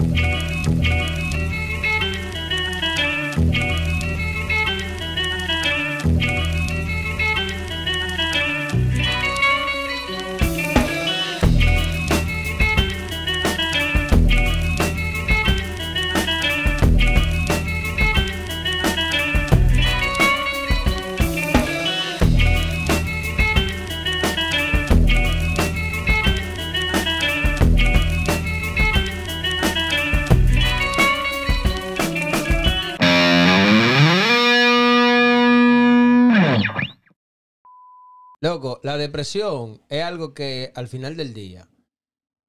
Música la depresión es algo que al final del día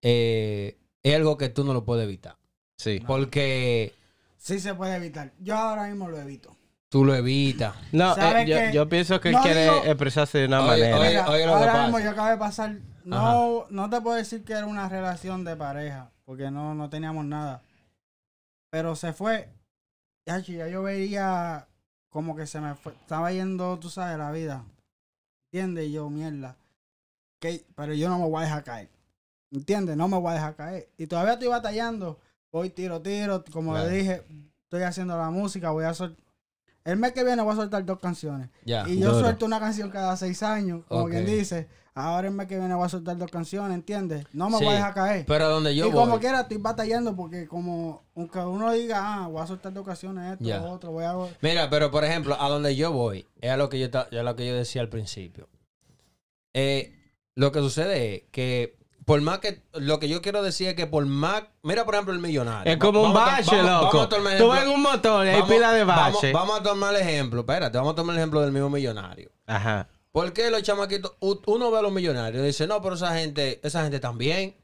eh, es algo que tú no lo puedes evitar. Sí. Porque. Sí se puede evitar. Yo ahora mismo lo evito. Tú lo evitas. No, eh, yo, pienso que quiere expresarse de una manera. ahora mismo yo acabo de pasar. No, no te puedo decir que era una relación de pareja, porque no, no teníamos nada. Pero se fue. Ya, ya yo veía como que se me fue. Estaba yendo, tú sabes, la vida. ¿Entiendes? yo, mierda. que Pero yo no me voy a dejar caer. entiende No me voy a dejar caer. Y todavía estoy batallando. Voy tiro, tiro. Como le dije, estoy haciendo la música. Voy a soltar el mes que viene voy a soltar dos canciones. y yo suelto una canción cada seis años, como quien dice. Ahora el mes que viene voy a soltar dos canciones, ¿entiendes? No me voy a dejar caer. Pero donde yo y como quiera estoy batallando porque como aunque uno diga, ah, voy a soltar dos canciones, esto, otro, voy a... Mira, pero por ejemplo, a donde yo voy, es a lo que yo, lo que yo decía al principio. Eh, lo que sucede es que por más que lo que yo quiero decir es que por más. Mira, por ejemplo, el millonario. Es como un bache, loco. Tú ves un motor y hay pila de bache. Vamos, a tomar el ejemplo. Espérate, vamos a tomar el ejemplo del mismo millonario. Ajá. ¿Por qué los chamaquitos? Uno ve a los millonarios y dice, no, pero esa gente, esa gente tan bien.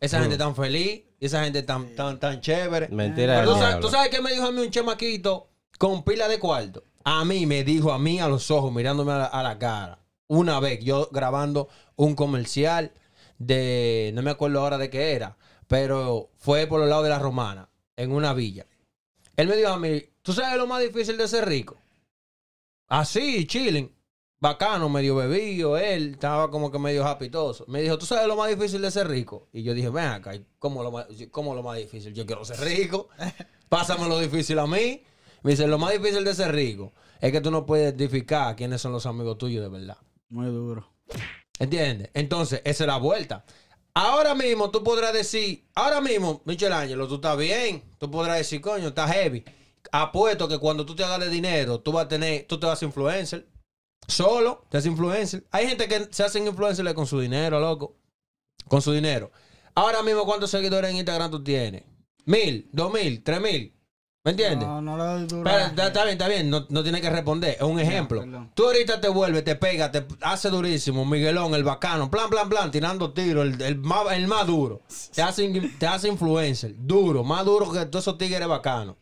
Esa gente mm. tan feliz. Esa gente tan, tan, tan chévere. Mentira. Pero tú, sabes, qué me dijo a mí un chamaquito con pila de cuarto? A mí me dijo, a mí a los ojos, mirándome a la cara. Una vez yo grabando un comercial de, no me acuerdo ahora de qué era, pero fue por los lados de la romana, en una villa. Él me dijo a mí, ¿tú sabes lo más difícil de ser rico? Así, ah, chilling. Bacano, medio bebido, él estaba como que medio japitoso. Me dijo, ¿tú sabes lo más difícil de ser rico? Y yo dije, ven acá, lo más, cómo lo más difícil? Yo quiero ser rico, pásame lo difícil a mí. Me dice, lo más difícil de ser rico es que tú no puedes identificar quiénes son los amigos tuyos de verdad. Muy duro. ¿Entiendes? Entonces, esa es la vuelta. Ahora mismo tú podrás decir, ahora mismo, Michelangelo, tú estás bien. Tú podrás decir, coño, estás heavy. Apuesto que cuando tú te hagas de dinero, tú vas a tener, tú te vas a influencer. Solo te haces influencer. Hay gente que se hacen influencer con su dinero, loco. Con su dinero. Ahora mismo, ¿cuántos seguidores en Instagram tú tienes? ¿Mil? ¿Dos mil? ¿Tres mil? ¿Me entiendes? No, no está, bien, está bien. No, no tiene que responder. Es un ejemplo. tú ahorita te vuelves, te pegas, te hace durísimo. Miguelón, el bacano. Plan, plan, plan. Tirando tiro. El, el, más, duro. Te hace, te influencer. Duro. Más duro que todos esos tigres bacanos.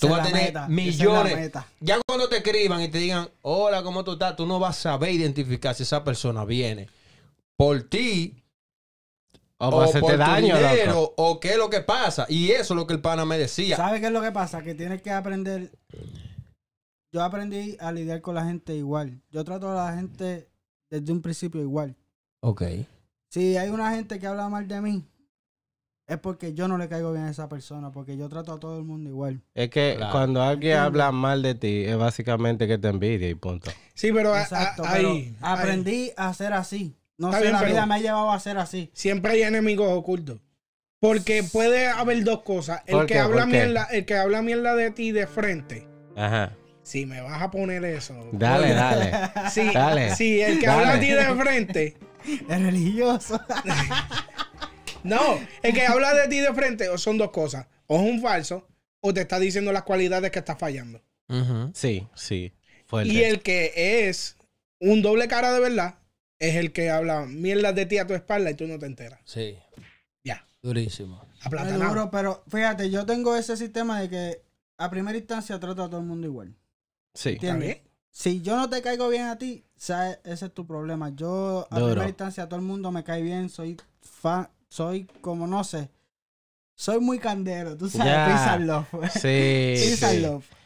Tú vas a tener millones. Ya cuando te escriban y te digan, hola, ¿cómo tú estás? Tú no vas a saber identificar si esa persona viene por ti o, daño, o qué es lo que pasa. Y eso es lo que el pana me decía. ¿Sabes qué es lo que pasa? Que tienes que aprender. Yo aprendí a lidiar con la gente igual. Yo trato a la gente desde un principio igual. Ok. Si hay una gente que habla mal de mí, es porque yo no le caigo bien a esa persona, porque yo trato a todo el mundo igual. Es que cuando alguien habla mal de ti, es básicamente que te envidia y punto. Sí, pero, Exacto, aprendí a ser así. No sé, la vida me ha llevado a ser así. Siempre hay enemigos ocultos. Porque puede haber dos cosas. El que, habla mierda, el que habla de ti de frente. Ajá. Si me vas a poner eso. Dale, dale. Si, el que habla de ti de frente. Es religioso. no, el que habla de ti de frente son dos cosas. O es un falso o te está diciendo las cualidades que está fallando. Sí, sí. Y el que es un doble cara de verdad es el que habla mierda de ti a tu espalda y tú no te enteras. Sí. Ya. Durísimo. Duro, pero fíjate, yo tengo ese sistema de que a primera instancia trato a todo el mundo igual. Sí. ¿Tiene? Si yo no te caigo bien a ti, ¿sabes? ese es tu problema. Yo a primera instancia a todo el mundo me cae bien, soy fan, soy como no sé. Soy muy candero, tú sabes, pisa Sí.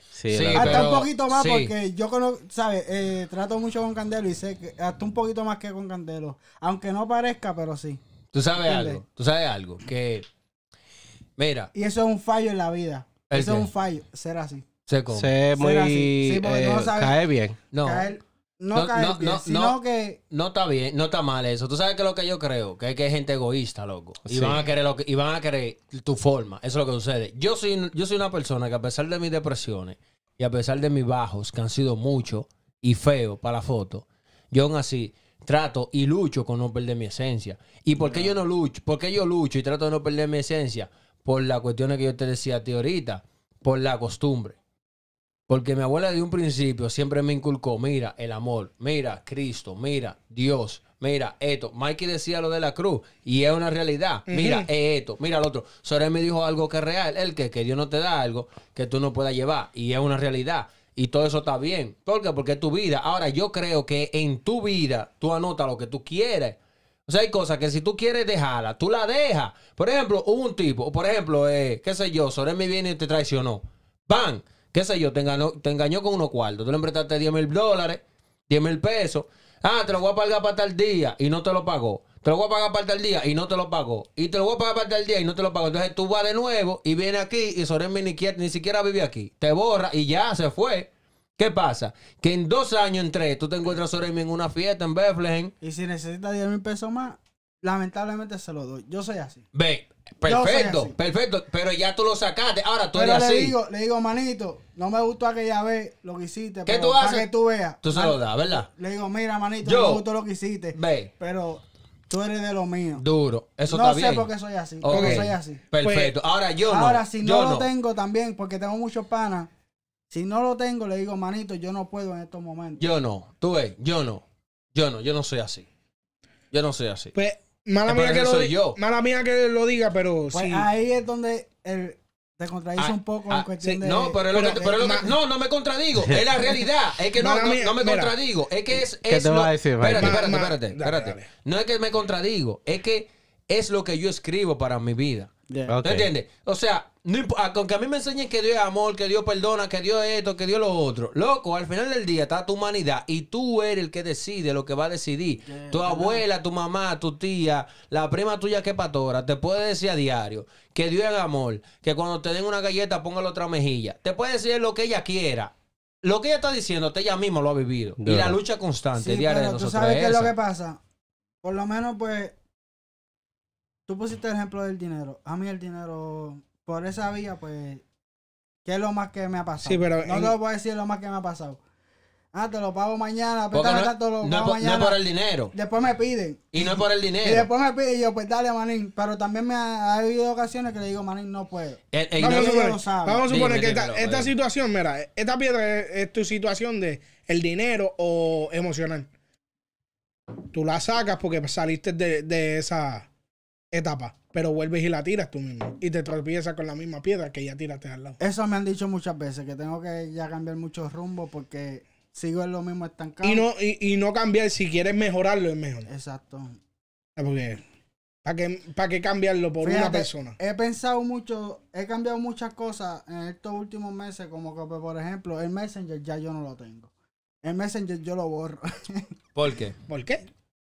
hasta un poquito más, porque yo conozco, ¿sabes? Eh, trato mucho con Candelo y sé que hasta un poquito más que con Candelo. Aunque no parezca, pero sí. Tú sabes algo, tú sabes algo, que. Mira. Y eso es un fallo en la vida. Eso es un fallo, ser así. Ser muy. así. Eh, cae bien. No. no, no, no, sino que... No está bien, no está mal eso. Tú sabes que lo que yo creo, que es que hay gente egoísta, loco. Y, van a querer lo que, y van a querer tu forma. Eso es lo que sucede. Yo soy, yo soy una persona que a pesar de mis depresiones, y a pesar de mis bajos, que han sido muchos y feos para la foto, yo aún así trato y lucho con no perder mi esencia. ¿Y por qué yo no lucho? ¿Por yo lucho y trato de no perder mi esencia? Por las cuestiones que yo te decía a ti ahorita, por la costumbre. Porque mi abuela de un principio siempre me inculcó, mira el amor, mira Cristo, mira Dios, mira, esto. Mikey decía lo de la cruz y es una realidad. Mira, eh, esto, mira lo otro. Soremi me dijo algo que es real, el que, que Dios no te da algo que tú no puedas llevar y es una realidad. Y todo eso está bien. ¿Por Porque es tu vida. Ahora, yo creo que en tu vida tú anotas lo que tú quieres. O sea, hay cosas que si tú quieres dejarla, tú la dejas. Por ejemplo, hubo un tipo, por ejemplo, eh, qué sé yo, Soremi viene y te traicionó. ¡Bam! ¿Qué sé yo? Te engañó, te con unos cuartos. Tú le emprestaste 10 mil dólares, 10 mil pesos. Ah, te lo voy a pagar para tal día y no te lo pagó. Te lo voy a pagar para tal día y no te lo pagó. Y te lo voy a pagar para tal día y no te lo pagó. Entonces tú vas de nuevo y viene aquí y Soren ni ni siquiera vive aquí. Te borra y ya se fue. ¿Qué pasa? Que en dos años, en tres, tú te encuentras a en una fiesta en Bethlehem. Y si necesitas 10 mil pesos más, lamentablemente se lo doy. Yo soy así. Ve, Perfecto, perfecto. Pero ya tú lo sacaste. Ahora tú eres le así. Digo, le digo, manito, no me gustó aquella vez lo que hiciste. ¿Qué tú Para que tú veas. Tú se lo das, ¿verdad? Le digo, mira, manito, no me gustó lo que hiciste. Ve. Pero tú eres de lo mío. Duro. Eso no está bien. No sé por qué soy así. Okay. soy así. Perfecto. Pues, ahora yo Ahora, si no lo tengo también, porque tengo muchos panas, si no lo tengo, le digo, manito, yo no puedo en estos momentos. Yo no. Tú ves, yo no. Yo no, yo no soy así. Yo no soy así. Pues Mala eh, mía, que lo, mala mía que lo diga, pero pues sí. Ahí es donde el, te contradice ah, un poco ah, en cuestión de. No, pero, es lo que, pero lo que, no, no me contradigo. Es la realidad. Es que no, no, me contradigo. Es que es. es Espérate, espérate, espérate. No es que me contradigo. Es que es lo que yo escribo para mi vida. ¿Te entiendes? O sea, no aunque a mí me enseñen que Dios es amor, que Dios perdona, que Dios esto, que Dios lo otro. Loco, al final del día está tu humanidad y tú eres el que decide lo que va a decidir. tu abuela, tu mamá, tu tía, la prima tuya que es patora, te puede decir a diario que Dios es amor, que cuando te den una galleta ponga la otra mejilla. Te puede decir lo que ella quiera. Lo que ella está diciendo, usted ella mismo lo ha vivido. Y la lucha constante diario diaria de nosotros. ¿Tú sabes qué es lo que pasa? Por lo menos, pues tú pusiste el ejemplo del dinero. A mí el dinero, por esa vía, pues, ¿qué es lo más que me ha pasado? Sí, pero no te voy a decir lo más que me ha pasado. Ah, te lo pago mañana, pero no, es por el dinero. Después me piden. Y no es por el dinero. Y después me piden y yo, pues dale, manín. Pero también me ha, habido ocasiones que le digo, manín, no puedo. vamos, a suponer, vamos, a suponer, que esta, situación, mira, esta piedra es, tu situación de el dinero o emocional. Tú la sacas porque saliste de, de esa etapa, pero vuelves y la tiras tú mismo y te tropiezas con la misma piedra que ya tiraste al lado. Eso me han dicho muchas veces, que tengo que ya cambiar muchos rumbos porque sigo en lo mismo estancado. Y no, y, no cambiar, si quieres mejorarlo es mejor. Exacto. Ah, ¿para qué, para cambiarlo por una persona? He pensado mucho, he cambiado muchas cosas en estos últimos meses, como que pues, por ejemplo el Messenger ya yo no lo tengo. El Messenger yo lo borro. ¿Por qué? ¿Por qué?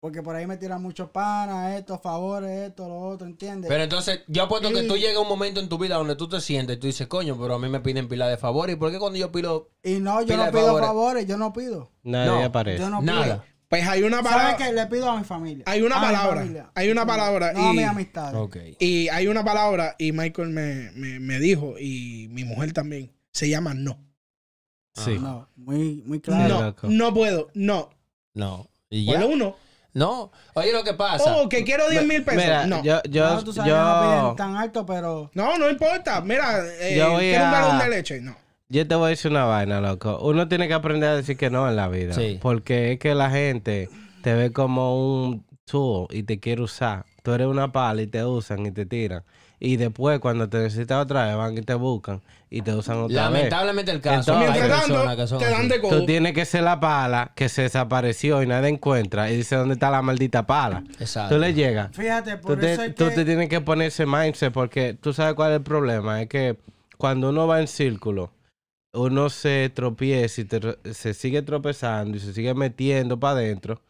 Porque por ahí me tiran mucho panas, esto, favores, esto, lo otro, ¿entiendes? Pero entonces, yo apuesto que tú llegas un momento en tu vida donde tú te sientes y tú dices, coño, pero a mí me piden pila de favores. ¿Y por qué cuando yo pido. Y no, yo no pido favores? yo no pido. Nadie no, aparece. Yo no pido. Nada. Pues hay una palabra. ¿Sabes qué? Le pido a mi familia. Hay una palabra. Hay una palabra. No, a mi amistad. Okay. Y hay una palabra, y Michael me, me, dijo, y mi mujer también, se llama no. Sí. no, muy, muy claro. No, no puedo, no. No. ¿Y ya? uno. No, oye lo que pasa. Oh, que quiero 10 mil pesos. Mira, no. yo, yo, no, yo... No tan alto, pero. No, no importa. Mira, eh, yo un galón de leche. No. Yo te voy a decir una vaina, loco. Uno tiene que aprender a decir que no en la vida. Porque es que la gente te ve como un tool y te quiere usar tú eres una pala y te usan y te tiran. Y después, cuando te necesitas otra vez, van y te buscan y te usan otra Lamentablemente vez. Lamentablemente el caso. Entonces, que dan de Tú tienes que ser la pala que se desapareció y nadie encuentra y dice dónde está la maldita pala. Exacto. Tú le llegas. Fíjate, por tú te, te tienes que poner ese mindset porque tú sabes cuál es el problema. Es que cuando uno va en círculo, uno se tropieza y se sigue tropezando y se sigue metiendo para adentro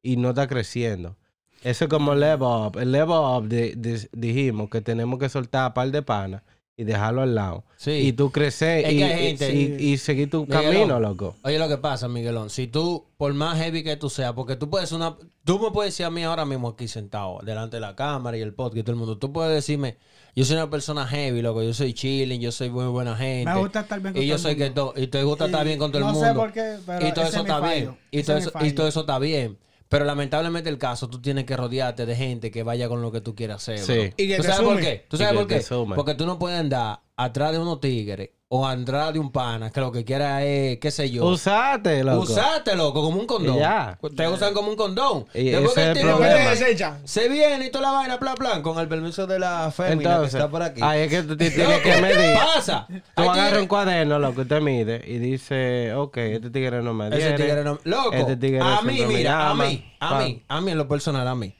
y no está creciendo. Eso es como level up. El level up de, dijimos que tenemos que soltar a par de panas y dejarlo al lado. Y tú creces y, seguir tu camino, loco. Oye, lo que pasa, Miguelón, si tú, por más heavy que tú seas, porque tú puedes una. Tú me puedes decir a mí ahora mismo aquí sentado, delante de la cámara y el podcast y todo el mundo. Tú puedes decirme, yo soy una persona heavy, loco. Yo soy chilling, yo soy muy buena gente. Me gusta estar bien con y yo soy Que todo, y te gusta estar bien con todo el mundo. No Sé por qué, pero y todo eso está bien. y todo eso está bien. Pero lamentablemente el caso, tú tienes que rodearte de gente que vaya con lo que tú quieras hacer. Sí. ¿Tú sabes por qué? ¿Tú sabes por qué? Porque tú no puedes andar atrás de unos tigres o Andrade de un pana que lo que quiera es, qué sé yo. Usate, loco. Usate, loco, como un condón. Ya. Te usan como un condón. Y Después que el Se viene y toda la vaina, plan, plan, con el permiso de la fémina que está por aquí. Ay, es que tú tienes que medir. ¿Qué pasa? Tú agarras un cuaderno, loco, usted mide y dice, ok, este tigre no me dice. Ese tigre no Loco, a mí, mira, a mí, a mí, a mí en lo personal, a mí.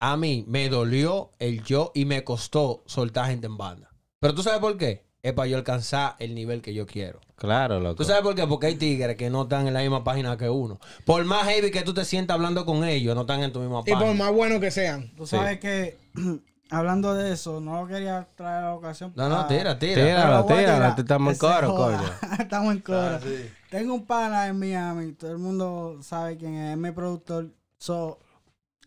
A mí me dolió el yo y me costó soltar gente en banda. Pero tú sabes por qué es para yo alcanzar el nivel que yo quiero. Claro, loco. ¿Tú sabes por qué? Porque hay tigres que no están en la misma página que uno. Por más heavy que tú te sientas hablando con ellos, no están en tu misma página. Y por más bueno que sean. Tú sabes que, hablando de eso, no quería traer la ocasión. No, no, tira, tira. Tíralo, tíralo. Este estamos en coro, coño. estamos en coro. Tengo un pana en Miami. Todo el mundo sabe quién es. Es mi productor. So,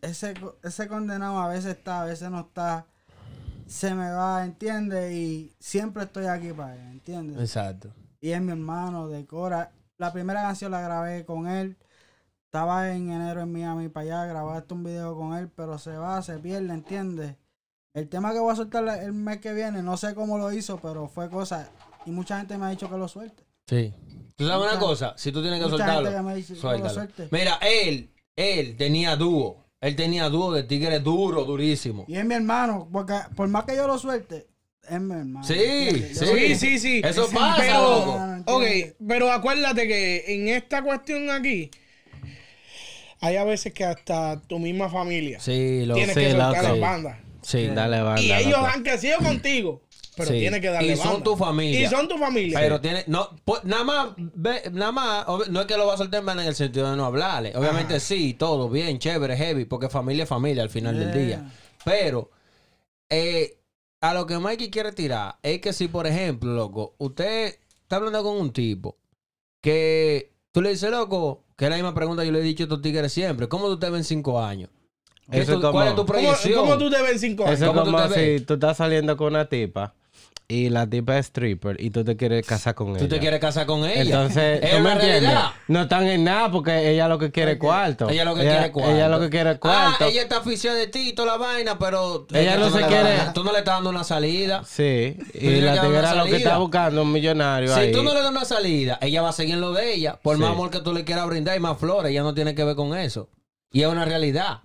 ese, ese condenado a veces está, a veces no está se me va, ¿entiendes? Y siempre estoy aquí para él, ¿entiendes? Exacto. Y es mi hermano de Cora. La primera canción la grabé con él. Estaba en enero en Miami para allá, grabaste un video con él, pero se va, se pierde, ¿entiendes? El tema que voy a soltar el mes que viene, no sé cómo lo hizo, pero fue cosa. Y mucha gente me ha dicho que lo suelte. Sí. ¿Tú sabes una cosa? Si tú tienes que soltarlo, Mira, él, él tenía dúo. Él tenía dúo de tigres duro, durísimo. Y es mi hermano, porque por más que yo lo suelte, es mi hermano. Sí, sí, sí, sí, Eso pasa, pero, ok, pero acuérdate que en esta cuestión aquí, hay a veces que hasta tu misma familia sí, lo que soltar las bandas. Sí, dale banda. Y ellos han crecido contigo tiene que darle Y son tu familia. Y son tu familia. Pero tiene, no, pues, nada más, nada más, no es que lo va a soltar en el sentido de no hablarle. Obviamente sí, todo bien, chévere, heavy, porque familia es familia al final del día. Pero, eh, a lo que Mikey quiere tirar es que si, por ejemplo, loco, usted está hablando con un tipo que tú le dices, loco, que es la misma pregunta que yo le he dicho a estos tigres siempre, ¿cómo tú te ves en cinco años? Eso ¿Cuál como, es tu proyección? ¿Cómo, tú te ves en cinco años? Eso es como si tú estás saliendo con una tipa y la tipa es stripper y tú te quieres casar con ella. Tú te quieres casar con ella. Entonces, ¿no me entiendes? No están en nada porque ella lo que quiere es cuarto. Ella lo que quiere quiere cuarto. Ella lo que quiere cuarto. Ah, ella está aficionada de ti y toda la vaina, pero ella, no se quiere. tú no le estás dando una salida. Sí, y, la era lo que está buscando un millonario Si tú no le das una salida, ella va a seguir en lo de ella, por más amor que tú le quieras brindar y más flores, ella no tiene que ver con eso. Y es una realidad.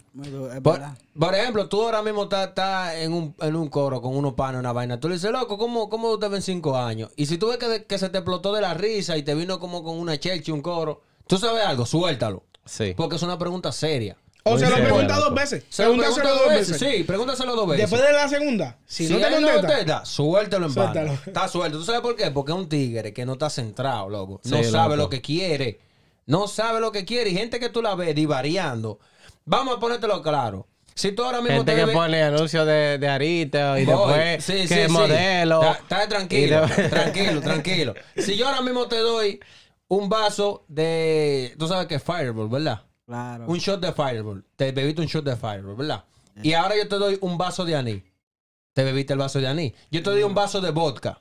por, ejemplo, tú ahora mismo estás, en, un, en, un, coro con unos panos, una vaina. Tú le dices, loco, ¿cómo, cómo usted en cinco años? Y si tú ves que, se te explotó de la risa y te vino como con una chelcha, un coro, tú sabes algo, suéltalo. Sí. Porque es una pregunta seria. O se lo pregunta dos veces. Se pregúntaselo pregunta dos veces. Sí, pregúntaselo dos veces. Después de la segunda, si, no te contesta, suéltalo en paz. Está suelto. ¿Tú sabes por qué? Porque es un tigre que no está centrado, loco. no sabe lo que quiere. No sabe lo que quiere. Y gente que tú la ves divariando. Vamos a ponértelo claro. Si tú ahora mismo Gente que pone anuncios de, de Arita y después sí, modelo. Está tranquilo, tranquilo, tranquilo. Si yo ahora mismo te doy un vaso de. Tú sabes que Fireball, ¿verdad? Claro. Un shot de Fireball. Te bebiste un shot de Fireball, ¿verdad? Y ahora yo te doy un vaso de Aní. Te bebiste el vaso de Aní? Yo te doy un vaso de vodka.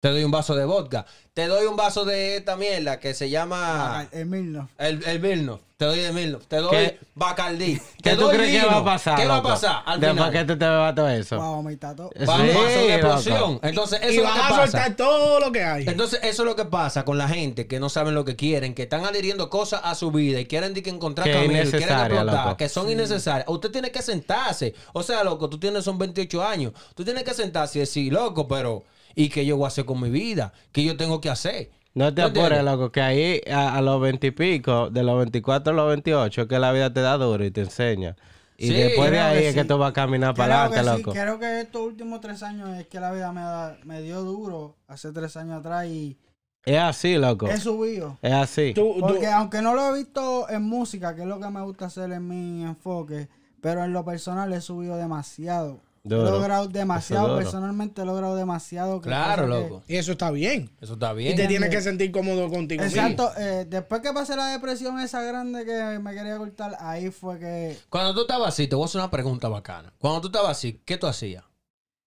Te doy un vaso de vodka. Te doy un vaso de esta mierda que se llama. Ah, el El, el Milno. Te doy el Milno. Te doy Bacardí. ¿Qué tú crees que va a pasar? ¿Qué va a pasar? Al Después final? que te todo eso. Vamos a vomitar todo. Vamos a sí, explosión. Entonces, eso es lo que pasa. a soltar todo lo que hay. Entonces, eso es lo que pasa con la gente que no saben lo que quieren, que están adhiriendo cosas a su vida y quieren que encontrar que caminos, y quieren explotar, que son innecesarias. Usted tiene que sentarse. O sea, loco, tú tienes son 28 años. Tú tienes que sentarse y decir, loco, pero y qué yo voy a hacer con mi vida, qué yo tengo que hacer. No te apures, loco, que ahí a, los veintipico, de los 24 a los 28, que la vida te da duro y te enseña. Y después de ahí es que tú vas a caminar para adelante, loco. Creo que estos últimos tres años es que la vida me, dio duro hace tres años atrás y... Es así, loco. He subido. Es así. Porque aunque no lo he visto en música, que es lo que me gusta hacer en mi enfoque, pero en lo personal he subido demasiado. He logrado demasiado, personalmente he logrado demasiado. Claro, loco. Y eso está bien. Eso está bien. Y te tienes que sentir cómodo contigo Exacto. Eh, después que pasé la depresión esa grande que me quería cortar, ahí fue que... Cuando tú estabas así, te voy a hacer una pregunta bacana. Cuando tú estabas así, ¿qué tú hacías?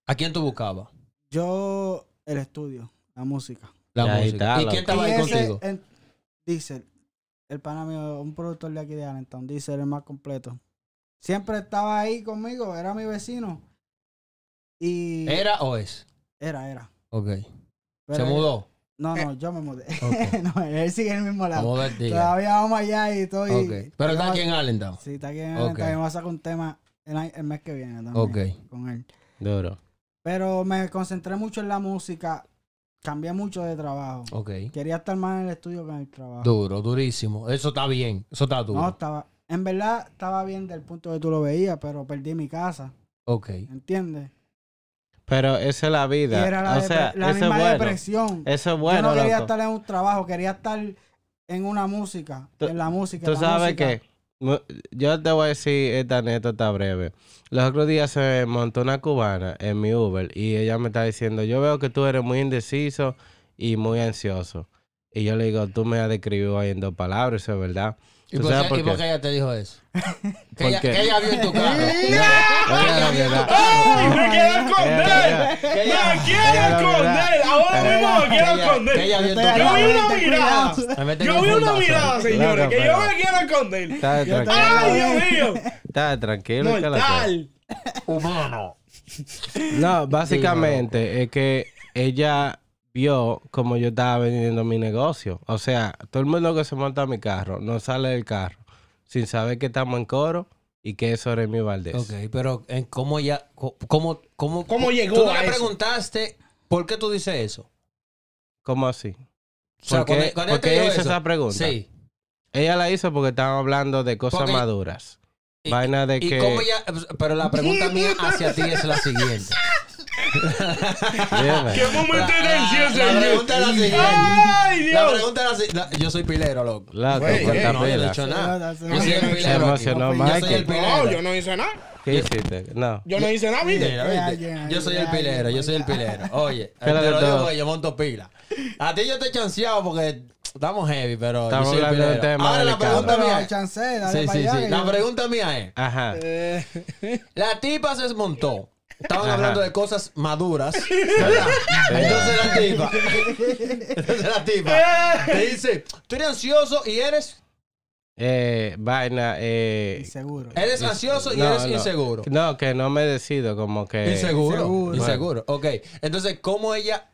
¿A quién tú buscabas? Yo, el estudio, la música. La, música. ¿Y quién estaba ahí contigo? el pana mío, un productor de aquí de Allentown. Diesel, el más completo. Siempre estaba ahí conmigo, era mi vecino. ¿Era o es? Era, era. Ok. ¿Se mudó? No, no, eh. yo me mudé. no, él sigue en el mismo lado. Todavía vamos allá y todo. Okay. Pero está aquí en Allentown. Sí, está aquí en okay. Allentown. vamos a sacar un tema el, el mes que viene también. Con él. Duro. Pero me concentré mucho en la música. Cambié mucho de trabajo. Quería estar más en el estudio que en el trabajo. Duro, durísimo. Eso está bien. Eso está duro. No, estaba. En verdad, estaba bien del punto que tú lo veías, pero perdí mi casa. Ok. ¿Entiendes? Pero esa es la vida. o sea, la misma bueno. depresión. Eso es bueno. Yo no quería estar en un trabajo, quería estar en una música, tú, en la música. Tú sabes qué? Yo te voy a decir esta anécdota breve. Los otros días se montó una cubana en mi Uber y ella me está diciendo, yo veo que tú eres muy indeciso y muy ansioso. Y yo le digo, tú me has describido ahí en dos palabras, eso es verdad. ¿Y por, qué, por ella te dijo eso? Que, ella, que ella, vio en tu carro. ¡No! ¡Me quiero esconder! ¡Me quiero esconder! Ahora mismo me quiero esconder. Yo vi una mirada. Yo vi una mirada, señores, que yo me quiero esconder. ¡Ay, Dios mío! Está tranquilo. Mortal. Humano. No, básicamente es que ella vio como yo estaba vendiendo mi negocio. O sea, todo el mundo que se monta a mi carro no sale del carro sin saber que estamos en coro y que eso es mi Valdés. Ok, pero en eh, cómo ya, cómo, cómo, ¿Cómo llegó tú preguntaste por qué tú dices eso. ¿Cómo así? ¿Por qué, ella hizo esa pregunta? Sí. Ella la hizo porque estaban hablando de cosas maduras. vaina de que. pero la pregunta mía hacia ti es la siguiente. ¡Qué momento de La pregunta la La pregunta Yo soy pilero, loco. no, yo no soy el pilero. Yo No, hice nada. ¿Qué hiciste? No. Yo no hice nada, Yo soy el pilero, yo soy el pilero. Oye, te lo digo yo monto pila. A ti yo te chanceado porque estamos heavy, pero Ahora la pregunta mía Sí, sí, sí. La pregunta mía es... Ajá. Eh. La tipa se desmontó. Estaban hablando de cosas maduras. ¿verdad? Entonces la tipa. Entonces la tipa. Te dice, tú eres ansioso y eres. Eh, vaina, eh. Inseguro. Eres ansioso y eres inseguro. No, que no me decido, como que. Inseguro. Inseguro. inseguro. Ok. Entonces, ¿cómo ella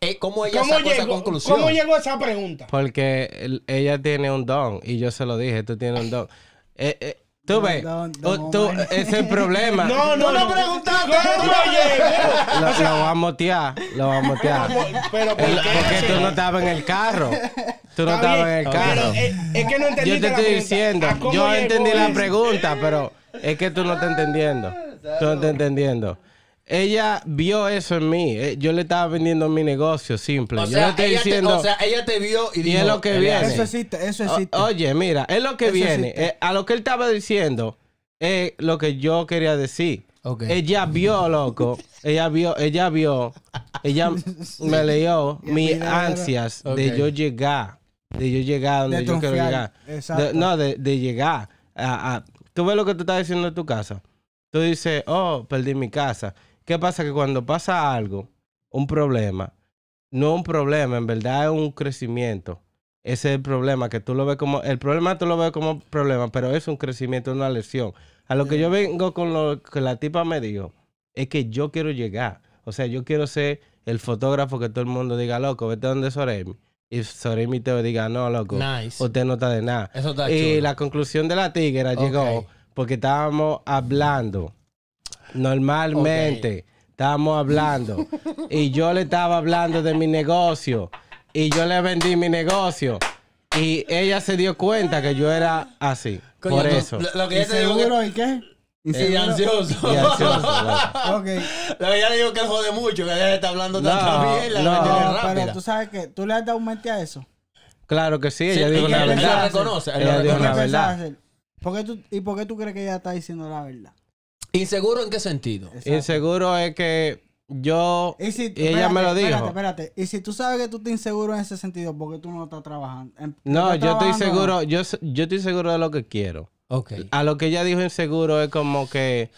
eh, ¿Cómo ella sacó llegó, esa conclusión? ¿Cómo llegó a esa pregunta? Porque ella tiene un don y yo se lo dije, tú tienes un don. eh, eh Tú ves, oh, tú, ese es el problema. No, no, no, no lo, lo vamos a motear, lo vamos a motear. Pero, Porque tú no estabas en el carro. Tú no estabas en el carro. Eh, es, que no entendí. Yo te estoy diciendo, yo entendí la pregunta, pero es que tú no estás entendiendo. Tú no estás entendiendo. Ella vio eso en mí. Eh, yo le estaba vendiendo mi negocio simple. yo diciendo. ella te vio y dijo. es lo que viene. Eso existe, eso oye, mira, es lo que viene. Eh, a lo que él estaba diciendo es lo que yo quería decir. Ella vio, loco. ella vio, ella vio. Ella me leyó mis ansias de yo llegar. De yo llegar donde yo quiero llegar. no, de, llegar. A, tú ves lo que te estás diciendo en tu casa. Tú dices, oh, perdí mi casa ¿Qué pasa? Que cuando pasa algo, un problema, no un problema, en verdad es un crecimiento. Ese es el problema, que tú lo ves como, el problema tú lo ves como problema, pero es un crecimiento, una lesión. A lo que yo vengo con lo que la tipa me dijo, es que yo quiero llegar. O sea, yo quiero ser el fotógrafo que todo el mundo diga, loco, vete donde Soremi. Y Soremi te diga, no, loco, nice. usted no está de nada. Eso y la conclusión de la tigera llegó porque estábamos hablando Normalmente estamos hablando y yo le estaba hablando de mi negocio y yo le vendí mi negocio y ella se dio cuenta que yo era así. por eso. Lo, que ella te dijo y qué? Y, ansioso. Lo que ella okay. La le digo que jode mucho, que ella le está hablando de tanta mierda. pero tú sabes que tú le has dado mente a eso. Claro que sí, ella dijo la verdad. Ella reconoce. dijo la verdad. tú, ¿Y por qué tú crees que ella está diciendo la verdad? ¿Inseguro en qué sentido? Inseguro es que yo. ¿Y ella me lo dijo. Espérate, espérate. Y si tú sabes que tú estás inseguro en ese sentido, porque tú no estás trabajando. Em, no, yo estoy seguro. Yo, yo estoy seguro de lo que quiero. ok A lo que ella dijo inseguro es como que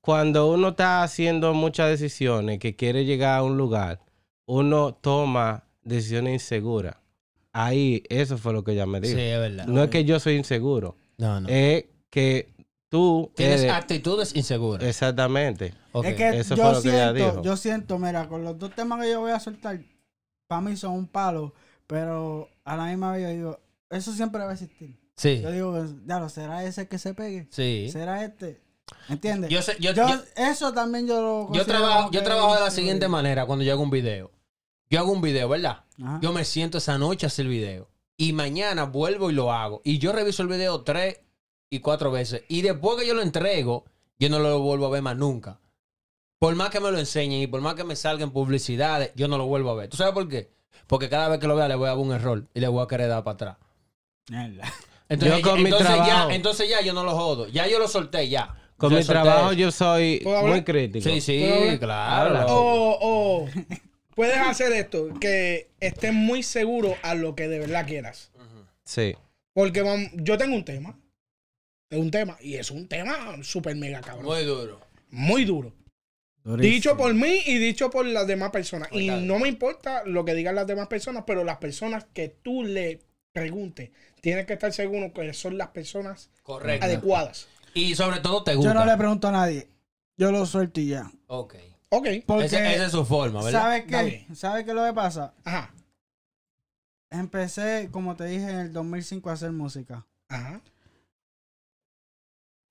cuando uno está haciendo muchas decisiones, que quiere llegar a un lugar, uno toma decisiones inseguras. Ahí, eso fue lo que ella me dijo. Sí, es verdad. No es que yo soy inseguro. No, no. Es que tú tienes actitudes inseguras. Exactamente. yo siento, yo siento, mira, con los dos temas que yo voy a soltar, para mí son un palo, pero a la misma vez yo digo, eso siempre va a existir. Sí. Yo digo, ya lo, ¿será ese que se pegue? Sí. ¿Será este? ¿Entiendes? Yo, eso también yo yo trabajo, yo trabajo de la siguiente manera cuando yo hago un video. Yo hago un video, ¿verdad? Yo me siento esa noche a hacer el video. Y mañana vuelvo y lo hago. Y yo reviso el video tres y cuatro veces. Y después que yo lo entrego, yo no lo vuelvo a ver más nunca. Por más que me lo enseñen y por más que me salgan publicidades, yo no lo vuelvo a ver. ¿Tú sabes por qué? Porque cada vez que lo vea le voy a dar un error y le voy a querer dar para atrás. Entonces, ya, yo no lo jodo. Ya yo lo solté, ya. Con mi trabajo yo soy muy crítico. Sí, sí, claro. O, puedes hacer esto, que esté muy seguro a lo que de verdad quieras. Sí. Porque yo tengo un tema es un tema. Y es un tema súper mega cabrón. Muy duro. Muy duro. Dicho por mí y dicho por las demás personas. y no me importa lo que digan las demás personas, pero las personas que tú le preguntes, tienes que estar seguro que son las personas adecuadas. Y sobre todo te gusta. Yo no le pregunto a nadie. Yo lo suelto ya. Ok. Ok. esa es su forma, ¿verdad? ¿Sabes qué? ¿Sabes qué es lo que pasa? Ajá. Empecé, como te dije, en el 2005 a hacer música. Ajá.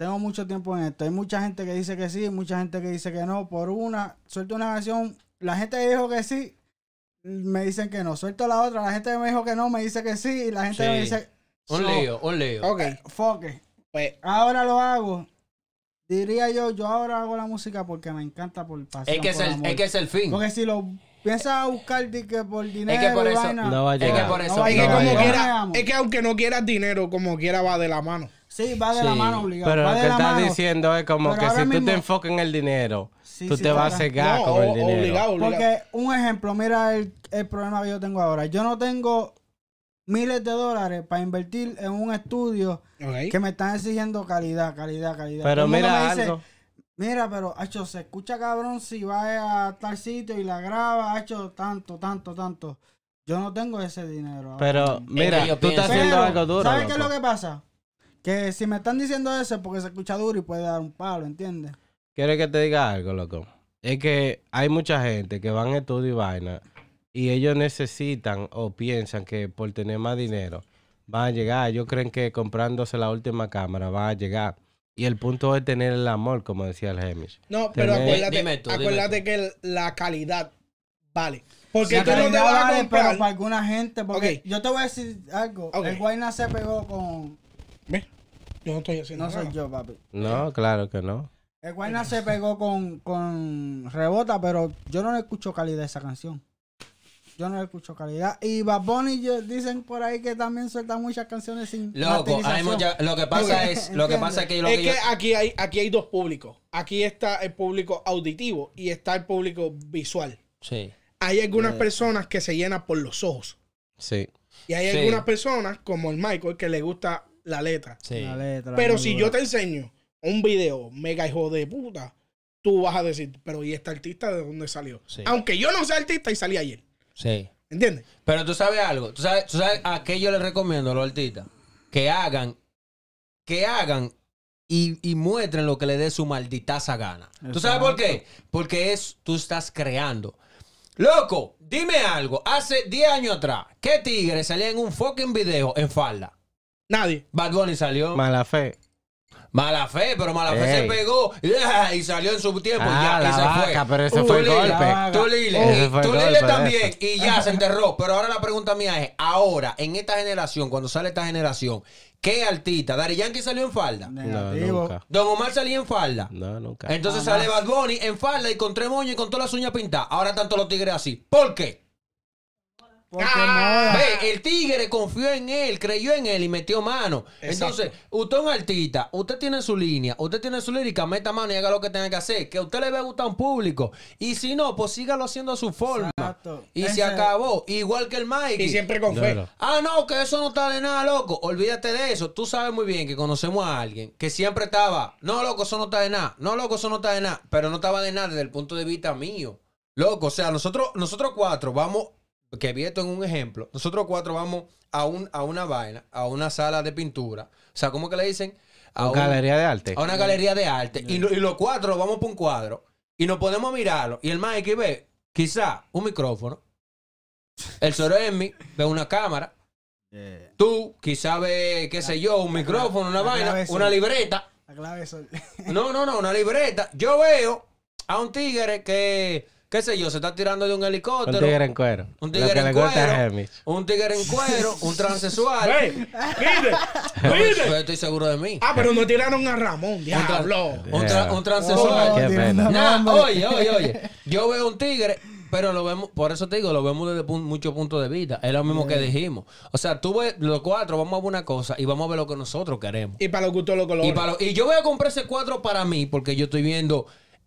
Tengo mucho tiempo en esto. Hay mucha gente que dice que sí, mucha gente que dice que no. Por una, suelto una canción, la gente que dijo que sí, me dicen que no. Suelto la otra, la gente que me dijo que no, me dice que sí, y la gente me dice. Un lío, un lío. Ok, eh, foque. Pues ahora lo hago. Diría yo, yo ahora hago la música porque me encanta por pasión. Es que, es, el, es, que es el fin. Porque si lo piensas buscar por dinero, es que por eso, no va que no es que aunque no quieras dinero, como quiera va de la mano. Sí, va de la mano obligado. Pero lo que estás diciendo es como que si tú te enfocas en el dinero, tú te vas a cegar con el dinero. Porque un ejemplo, mira el, problema que yo tengo ahora. Yo no tengo miles de dólares para invertir en un estudio que me están exigiendo calidad, calidad, calidad. Pero mira algo. Mira, pero, hacho, se escucha cabrón si va a tal sitio y la graba, ha hecho tanto, tanto, tanto. Yo no tengo ese dinero. Pero, mira, tú estás haciendo algo duro. ¿Sabes qué es lo que pasa? Que si me están diciendo eso porque se escucha duro y puede dar un palo, ¿entiendes? ¿Quieres que te diga algo, loco? Es que hay mucha gente que van a estudio y vaina y ellos necesitan o piensan que por tener más dinero van a llegar. Ellos creen que comprándose la última cámara van a llegar. Y el punto es tener el amor, como decía el hemis No, pero acuérdate, acuérdate que la calidad vale. Porque tú no te vas a para alguna gente, porque yo te voy a decir algo. El Guayna se pegó con yo no estoy haciendo No yo, papi. No, claro que no. El Guayna se pegó con, Rebota, pero yo no le escucho calidad a esa canción. Yo no escucho calidad. Y Bad Bunny dicen por ahí que también suelta muchas canciones sin lo que pasa es, lo que pasa es que aquí hay, aquí hay dos públicos. Aquí está el público auditivo y está el público visual. Sí, Hay algunas eh. personas que se llenan por los ojos. sí. Y hay algunas personas, como el Michael, que le gusta la letra. Sí. La letra pero si yo te enseño un video mega hijo de puta, tú vas a decir, pero ¿y este artista de dónde salió? Aunque yo no sea artista y salí ayer. Sí. ¿Entiendes? Pero tú sabes algo, tú sabes, a qué yo le recomiendo a los artistas que hagan, que hagan y, muestren lo que le dé su maldita gana. ¿Tú sabes por qué? Porque es, tú estás creando. Loco, dime algo. Hace 10 años atrás, ¿qué tigre salía en un fucking video en falda? Nadie. Bad Bunny salió. Mala fe. Mala fe, pero mala fe se pegó y salió en su tiempo y ya, ah, la se fue. pero ese fue el golpe. Tú Lile, tú Lile también y ya se enterró. Pero ahora la pregunta mía es, ahora, en esta generación, cuando sale esta generación, ¿qué artista? ¿Dari Yankee salió en falda? No, nunca. ¿Don Omar salió en falda? No, nunca. Entonces sale Bad Bunny en falda y con tres moños y con todas las uñas pintadas. Ahora tanto los tigres así. ¿Por qué? el tigre confió en él, creyó en él y metió mano. Entonces, usted es un artista, usted tiene su línea, usted tiene su lírica, meta mano y haga lo que tenga que hacer. Que a usted le va gustar un público. Y si no, pues sígalo haciendo a su forma. Y se acabó. Igual que el Mike. Y siempre con fe. Ah, no, que eso no está de nada, loco. Olvídate de eso. Tú sabes muy bien que conocemos a alguien que siempre estaba, no, loco, eso no está de nada. No, loco, eso no está de nada. Pero no estaba de nada desde el punto de vista mío. Loco, o sea, nosotros, nosotros cuatro vamos que vi esto en un ejemplo. Nosotros cuatro vamos a, un, a una vaina, a una sala de pintura. O sea, ¿cómo que le dicen? A una galería de arte. A una galería de arte. Y, los cuatro vamos por un cuadro. Y nos podemos mirarlo. Y el más ve, quizá, un micrófono. El Soremi ve una cámara. Tú, quizá ve, qué sé yo, un micrófono, una vaina, una libreta. no, no, no, una libreta. Yo veo a un tigre que qué sé yo, se está tirando de un helicóptero. Un tigre en cuero. Un tigre en cuero. Un tigre en cuero, un transexual. Hey, mire, ¡Pide! estoy seguro de mí. Ah, pero no tiraron a Ramón, Un, tra un transexual. Oh, ¡Qué pena! oye, oye, oye. Yo veo un tigre pero lo vemos, por eso te digo, lo vemos desde muchos puntos de vista. Es lo mismo que dijimos. O sea, tú ves los cuatro, vamos a ver una cosa y vamos a ver lo que nosotros queremos. Y para los gustos, los colores. Y, para y yo voy a comprar ese cuatro para mí, porque yo estoy viendo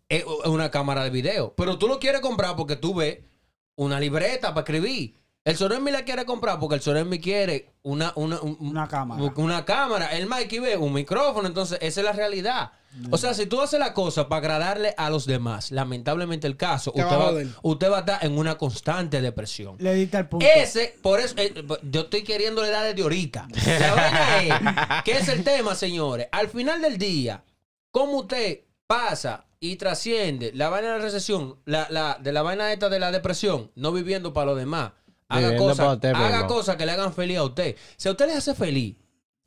eh, es una cámara de video. Pero tú lo quieres comprar porque tú ves una libreta para escribir. El Sorenmi la quiere comprar porque el Sorenmi quiere una, cámara. Una cámara. El Mikey ve un micrófono. Entonces, esa es la realidad. O sea, si tú haces la cosa para agradarle a los demás, lamentablemente el caso, usted va, a estar en una constante depresión. Le diste el punto. Ese, por eso, eh, eh, yo estoy queriendo dar edad desde ahorita. ¿Qué es el tema, señores? Al final del día, ¿cómo usted pasa y trasciende la vaina de la recesión, la, la, de la vaina esta de la depresión, no viviendo para los demás. Haga, cosas, haga que le hagan feliz a usted. Si a usted le hace feliz,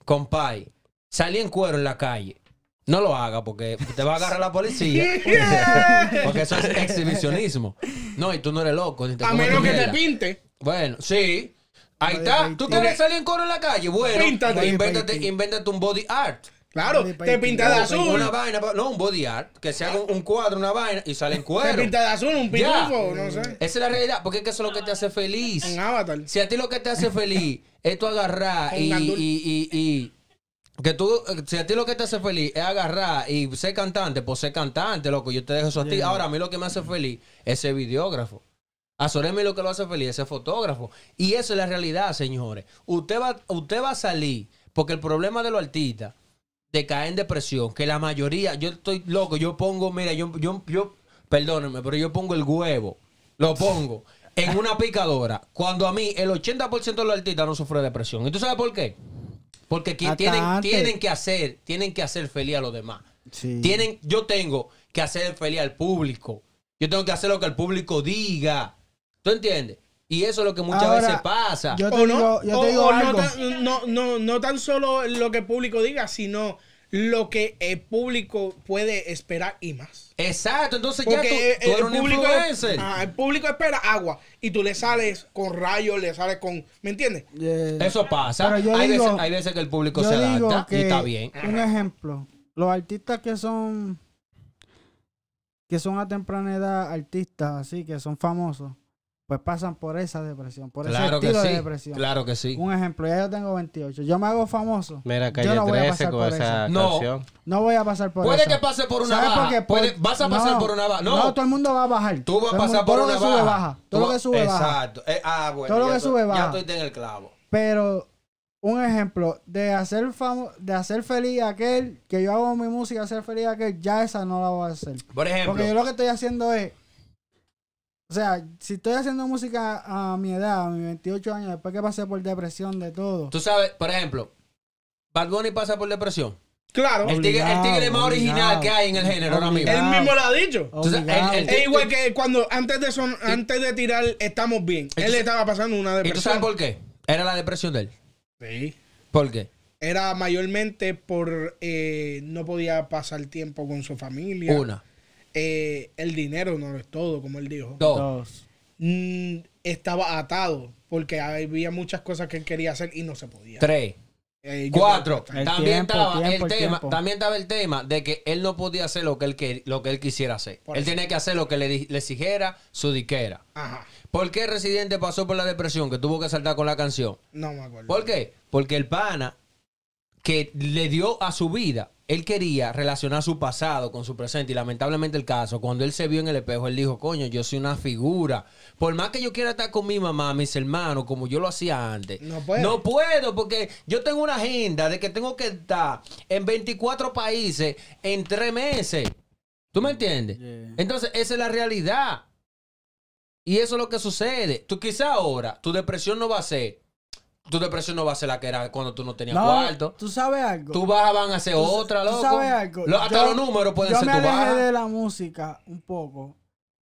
compadre, salí en cuero en la calle, no lo haga porque te va a agarrar la policía. porque eso es exhibicionismo. No, y tú no eres loco. a menos que te pinte. Bueno, sí. Ahí está. ¿Tú quieres salir en cuero en la calle? Bueno, pues invéntate, invéntate un body art. Claro, te pinta de azul. Una vaina, no, un body art, que sea un cuadro, una vaina, y sale en cuero. Te pinta de azul, un pitufo, no sé. Esa es la realidad, porque es que eso es lo que te hace feliz. En Avatar. Si a ti lo que te hace feliz es agarrar y, que tú, si a ti lo que te hace feliz es agarrar y ser cantante, pues ser cantante, loco, yo te dejo eso a ti. Ahora, a mí lo que me hace feliz es ser videógrafo. A Soremi lo que lo hace feliz es ser fotógrafo. Y esa es la realidad, señores. Usted va, usted va a salir, porque el problema de los artistas de caer en depresión, que la mayoría, yo estoy loco, yo pongo, mira, yo, yo, yo perdónenme, pero yo pongo el huevo, lo pongo en una picadora, cuando a mí el 80% de los artistas no sufre depresión. ¿Y tú sabes por qué? Porque quien tienen, tienen que hacer, tienen que hacer feliz a los demás. Tienen, yo tengo que hacer feliz al público. Yo tengo que hacer lo que el público diga. ¿Tú entiendes? Y eso es lo que muchas veces pasa. Yo te digo, no, No, tan solo lo que el público diga, sino lo que el público puede esperar y más. Exacto, entonces ya tú, el, público, el público espera agua y tú le sales con rayos, le sales con, ¿me entiendes? Eso pasa. Hay, veces, que el público se adapta y está bien. Un ejemplo, los artistas que son que son a temprana edad artistas, así que son famosos pues pasan por esa depresión, por ese estilo de depresión. Claro que sí. Un ejemplo, ya yo tengo 28, yo me hago famoso. Mira, calle yo no 13 voy a pasar con por esa depresión. No, no voy a pasar por Puede que pase por una baja. Por, Puede, vas a pasar por una baja. No. todo el mundo va a bajar. Tú vas a pasar por una baja. Todo lo que sube baja. Todo lo que sube Exacto. baja. Eh, ah, bueno. Todo lo que sube baja. Ya estoy en el clavo. Pero un ejemplo de hacer de hacer feliz a aquel que yo hago mi música, hacer feliz a aquel, ya esa no la voy a hacer. Por ejemplo. Porque yo lo que estoy haciendo es o sea, si estoy haciendo música a mi edad, a mis 28 años, después que pasé por depresión de todo. Tú sabes, por ejemplo, Bad Bunny pasa por depresión. Claro. El tigre, más original que hay en el género ahora mismo. Él mismo lo ha dicho. es igual que cuando antes de, son, antes de tirar Estamos Bien, Él le estaba pasando una depresión. ¿Y tú sabes por qué? Era la depresión de él. Sí. ¿Por qué? Era mayormente por eh, no podía pasar tiempo con su familia. Una. Eh, el dinero no es todo, como él dijo. Dos. Mm, estaba atado porque había muchas cosas que él quería hacer y no se podía. Tres. Eh, Cuatro. también estaba el, tema, también estaba el tema de que él no podía hacer lo que él, lo que él quisiera hacer. él tenía que hacer lo que le, exigiera su diquera. Ajá. ¿Por qué Residente pasó por la depresión que tuvo que saltar con la canción? No me acuerdo. ¿Por qué? Porque el pana que le dio a su vida él quería relacionar su pasado con su presente y lamentablemente el caso, cuando él se vio en el espejo, él dijo, coño, yo soy una figura. Por más que yo quiera estar con mi mamá, mis hermanos, como yo lo hacía antes, no, no puedo porque yo tengo una agenda de que tengo que estar en 24 países en tres meses. ¿Tú me entiendes? Entonces, esa es la realidad. Y eso es lo que sucede. Tú quizá ahora, tu depresión no va a ser tu depresión no va a ser la que era cuando tú no tenías no, cuarto. Tú sabes algo. Tú vas van a hacer otra, loco. Tú sabes algo. hasta los números pueden ser yo me tu de la música un poco.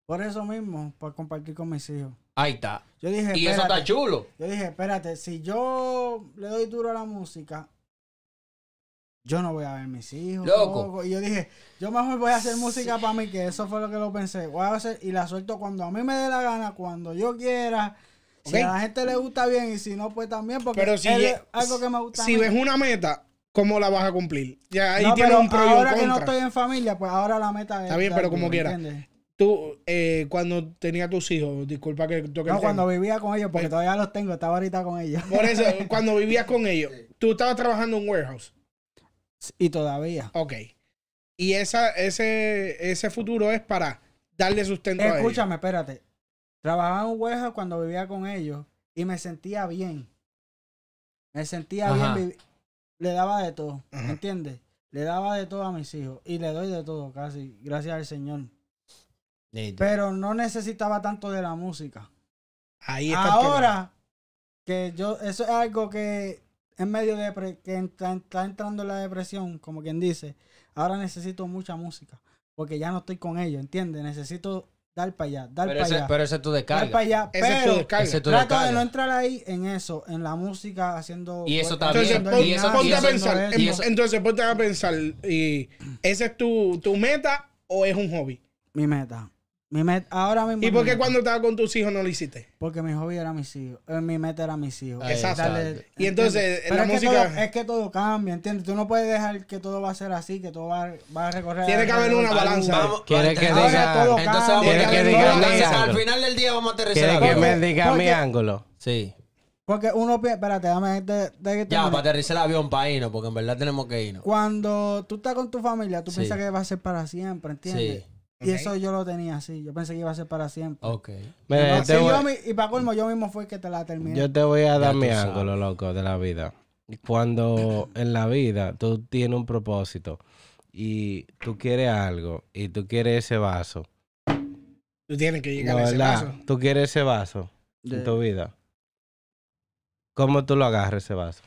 Por eso mismo, para compartir con mis hijos. Ahí está. y eso está chulo. Yo dije, espérate, si yo le doy duro a la música, yo no voy a ver mis hijos. Loco. Y yo dije, yo mejor voy a hacer música para mí, que eso fue lo que lo pensé. Voy a hacer y la suelto cuando a mí me dé la gana, cuando yo quiera. Si a la gente le gusta bien y si no, pues también, porque es algo que me gusta. Si ves una meta, ¿cómo la vas a cumplir? Ya ahí no, tiene un pro Ahora que no estoy en familia, pues ahora la meta es. Está bien, pero como quieras. Tú, eh, cuando tenía tus hijos, disculpa que toque. No, cuando vivía con ellos, porque pues, todavía los tengo, estaba ahorita con ellos. Por eso, cuando vivías con ellos, tú estabas trabajando en un warehouse. Y todavía. Ok. Y esa, ese, ese futuro es para darle sustento a ellos. Escúchame, espérate. Trabajaba en un cuando vivía con ellos y me sentía bien. Me sentía bien. Le daba de todo, ¿me entiendes? Le daba de todo a mis hijos y le doy de todo casi, gracias al Señor. Pero no necesitaba tanto de la música. Ahí está Ahora que yo, eso es algo que en medio de que está entrando la depresión, como quien dice, ahora necesito mucha música, porque ya no estoy con ellos, ¿entiendes? Necesito dar para allá, dar para allá. Pero ese es tu descarga. Dar para allá, ese pero es tu ese es trato de no entrar ahí en eso, en la música, haciendo... Y eso está bien. Entonces, y eso, ponte a pensar, entonces ponte a pensar, y ¿esa es tu, tu meta o es un hobby? Mi meta met, ¿Y por qué cuando estaba con tus hijos no lo hiciste? Porque mi hobby era mis hijos. Eh, mi meta era mis hijos. Ah, exacto. y entonces, la es música. Que todo, es que todo cambia, ¿entiendes? Tú no puedes dejar que todo va a ser así, que todo va, va a recorrer. Tiene que haber una balanza. que diga. entonces vamos a que Al final del día vamos a aterrizar. Quiere que me diga mi ángulo. Sí. Porque uno piensa, espérate, dame este, de, de, este Ya, para aterrizar el avión para irnos, porque en verdad tenemos que irnos. Cuando tú estás con tu familia, tú piensas que va a ser para siempre, ¿entiendes? Sí. Y eso yo lo tenía así. Yo pensé que iba a ser para siempre. Ok. y para colmo, yo mismo fue que te la terminé. Yo te voy a dar mi ángulo, loco, de la vida. Cuando en la vida tú tienes un propósito y tú quieres algo y tú quieres ese vaso. Tú tienes que llegar a ese vaso. Tú quieres ese vaso de en tu vida. ¿Cómo tú lo agarras ese vaso?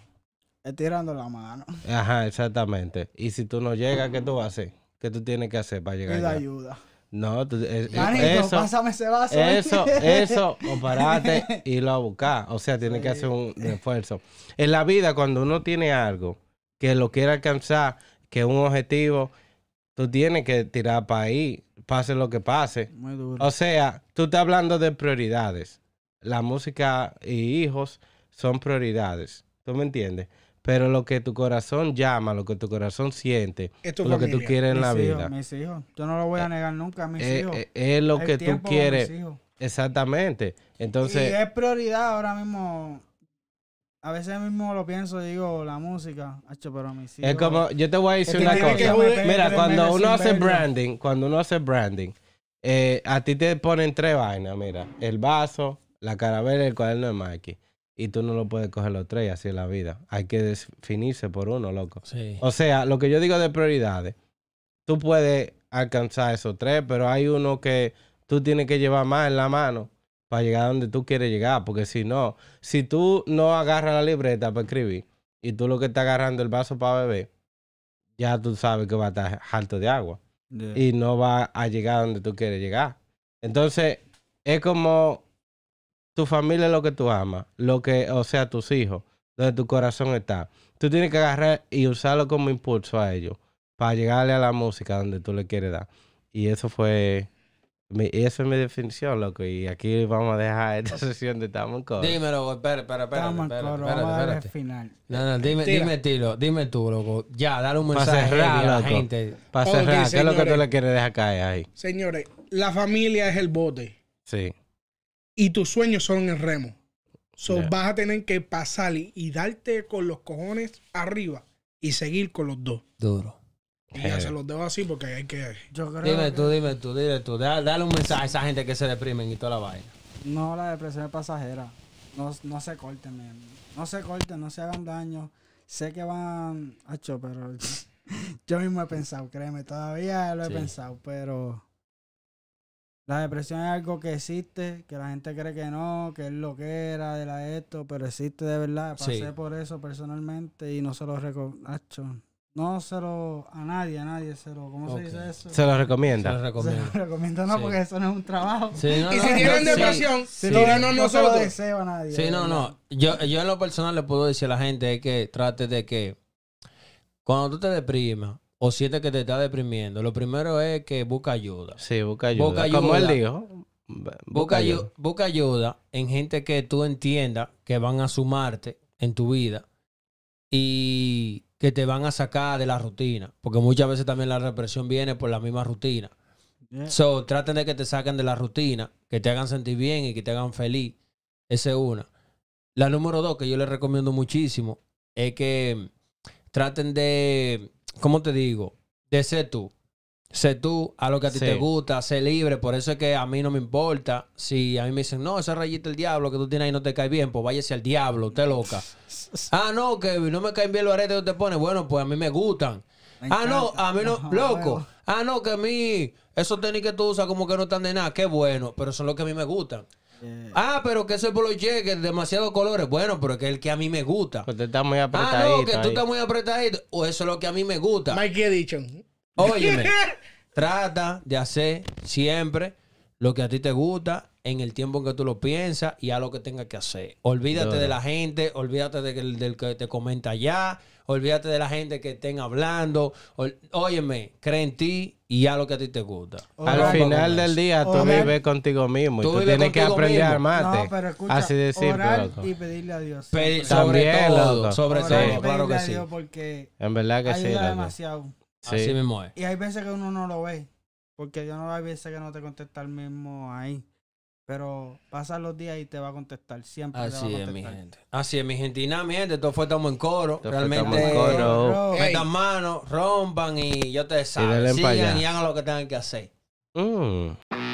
Estirando la mano. Ajá, exactamente. Y si tú no llegas, ¿qué tú vas a hacer? que tú tienes que hacer para llegar? Y la ayuda. No, eh, eh, eso, Eso, eso, o parate y lo a buscar. O sea, tienes que hacer un esfuerzo. En la vida, cuando uno tiene algo que lo quiere alcanzar, que es un objetivo, tú tienes que tirar para ahí, pase lo que pase. Muy duro. O sea, tú estás hablando de prioridades. La música y hijos son prioridades. ¿Tú me entiendes? Pero lo que tu corazón llama, lo que tu corazón siente, lo que tú quieres en la vida. Mis hijos, yo no lo voy a eh, negar nunca a mis eh, hijos. Eh, es lo que tú quieres. Exactamente. Entonces. Y es prioridad ahora mismo. A veces mismo lo pienso, digo, la música, hecho, pero mis hijos. Es como, yo te voy a decir una cosa. Mira, cuando uno hace branding, cuando uno hace branding, a ti te ponen tres vainas, mira. El vaso, la carabela y el cuaderno de Mikey y tú no lo puedes coger los tres, así es la vida. Hay que definirse por uno, loco. Sí. O sea, lo que yo digo de prioridades, tú puedes alcanzar esos tres, pero hay uno que tú tienes que llevar más en la mano para llegar a donde tú quieres llegar, porque si no, si tú no agarras la libreta para escribir y tú lo que estás agarrando el vaso para beber, ya tú sabes que va a estar alto de agua y no va a llegar a donde tú quieres llegar. Entonces, es como tu familia es lo que tú amas, lo que, o sea, tus hijos, donde tu corazón está. Tú tienes que agarrar y usarlo como impulso a ellos para llegarle a la música donde tú le quieres dar. Y eso fue mi, esa es mi definición, loco. Y aquí vamos a dejar esta sesión de Estamos en Dímelo, espera, espera, espera. Espérate, final. No, no, dime, dime, tilo, dime tú, loco. Ya, dale un mensaje a la gente. Para cerrar, ¿qué es lo que tú le quieres dejar caer ahí? Señores, la familia es el bote. Sí y tus sueños son el remo. vas a tener que pasar y, darte con los cojones arriba y seguir con los dos. Duro. Y ya se los debo así porque hay que. dime tú, dime tú, dime tú. dale un mensaje a esa gente que se deprimen y toda la vaina. No, la depresión es pasajera. No, no se corten, No se corten, no se hagan daño. Sé que van a pero yo mismo he pensado, créeme, todavía lo he pensado, pero la depresión es algo que existe, que la gente cree que no, que es lo que era, de la esto, pero existe de verdad. Pasé por eso personalmente y no se lo recomiendo. No se lo. a nadie, a nadie se lo. ¿Cómo se dice eso? Se lo recomienda. Se lo recomienda. Se lo recomienda, no, porque eso no es un trabajo. y si tienen depresión, lo no, no se lo deseo a nadie. Sí, no, no. Yo, yo en lo personal le puedo decir a la gente que trate de que cuando tú te deprimas, o sientes que te está deprimiendo, lo primero es que busca ayuda. Sí, busca ayuda. Busca Como él dijo. Busca, ayuda. en gente que tú entiendas que van a sumarte en tu vida y que te van a sacar de la rutina. Porque muchas veces también la represión viene por la misma rutina. So, traten de que te saquen de la rutina, que te hagan sentir bien y que te hagan feliz. Esa es una. La número dos, que yo les recomiendo muchísimo, es que traten de ¿cómo te digo? De ser tú. Sé tú, a lo que a ti te gusta, sé libre. Por eso es que a mí no me importa. Si a mí me dicen, no, esa rayita del diablo que tú tienes ahí no te cae bien, pues váyase al diablo, usted loca. ah, no, que no me caen bien los aretes que te pones. Bueno, pues a mí me gustan. ah, no, a mí no, loco. Ah, no, que a mí esos tenis que tú usas como que no están de nada. Qué bueno, pero son los que a mí me gustan. Ah, pero que eso es por los checker, demasiados colores. Bueno, pero que es el que a mí me gusta. Pues muy apretadito. Ah, no, que tú estás muy apretadito. O eso es lo que a mí me gusta. Mike Edition. Óyeme, trata de hacer siempre lo que a ti te gusta, en el tiempo en que tú lo piensas y a lo que tengas que hacer. Olvídate de la gente, olvídate del, que te comenta ya, olvídate de la gente que estén hablando. óyeme, cree en ti y a lo que a ti te gusta. Al final del día tú vives contigo mismo y tú, tienes que aprender a amarte No, pero escucha, así y pedirle a Dios. sobre todo, sobre claro que sí. en verdad que sí. Así mismo Y hay veces que uno no lo ve. Porque yo no la veces que no te contesta el mismo ahí. Pero pasan los días y te va a contestar. Siempre Así es, mi gente. Así es, mi gente. Y nada, mi gente, todo fue estamos en coro. Realmente, en metan manos, rompan y yo te saben. Sigan y hagan lo que tengan que hacer. Mm.